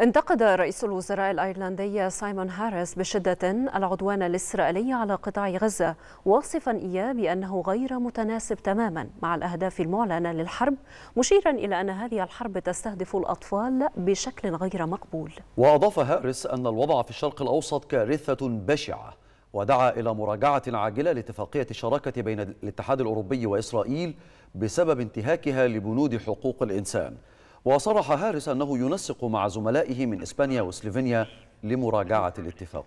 انتقد رئيس الوزراء الايرلندي سايمون هاريس بشده العدوان الاسرائيلي على قطاع غزه واصفا اياه بانه غير متناسب تماما مع الاهداف المعلنه للحرب مشيرا الى ان هذه الحرب تستهدف الاطفال بشكل غير مقبول. واضاف هاريس ان الوضع في الشرق الاوسط كارثه بشعه ودعا الى مراجعه عاجله لاتفاقيه الشراكه بين الاتحاد الاوروبي واسرائيل بسبب انتهاكها لبنود حقوق الانسان. وصرح هارس أنه ينسق مع زملائه من إسبانيا وسلوفينيا لمراجعة الاتفاقية